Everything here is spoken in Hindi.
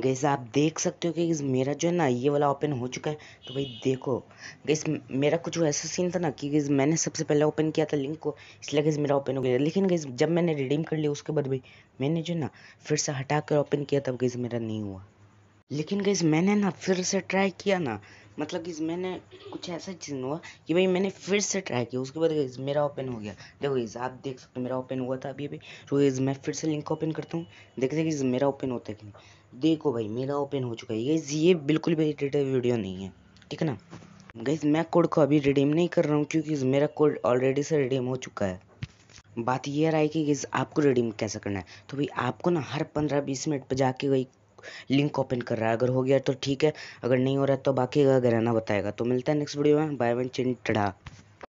गैस आप देख सकते हो कि मेरा जो है ना ये वाला ओपन हो चुका है तो भाई देखो गैस मेरा कुछ ऐसा सीन था ना कि गैस मैंने सबसे पहले ओपन किया था लिंक को इसलिए गैस मेरा ओपन हो गया लेकिन गैस जब मैंने रिडीम कर लिया उसके बाद भाई मैंने जो ना फिर से हटा कर ओपन किया तब गैस मेरा नहीं हुआ लेकिन गैस मैंने ना फिर से ट्राई किया ना मतलब कि मैंने कुछ ऐसा चीज़ हुआ कि भाई मैंने फिर से ट्राई किया उसके बाद मेरा ओपन हो गया देखो इस आप देख सकते हो मेरा ओपन हुआ था अभी अभी तो इस मैं फिर से लिंक ओपन करता हूँ देखते कि मेरा ओपन होता है कि नहीं देखो भाई मेरा ओपन हो चुका है ये ये बिल्कुल भी एडिटेड वीडियो नहीं है ठीक है ना गैस मैं कोड को अभी रिडीम नहीं कर रहा हूँ क्योंकि मेरा कोड ऑलरेडी से रिडीम हो चुका है बात यह रहा है कि गैस आपको रिडीम कैसे करना है तो भाई आपको ना हर पंद्रह बीस मिनट पर जाके वही लिंक ओपन कर रहा है अगर हो गया तो ठीक है अगर नहीं हो रहा है तो बाकी का रहना बताएगा तो मिलता है नेक्स्ट वीडियो में बाय वन चिन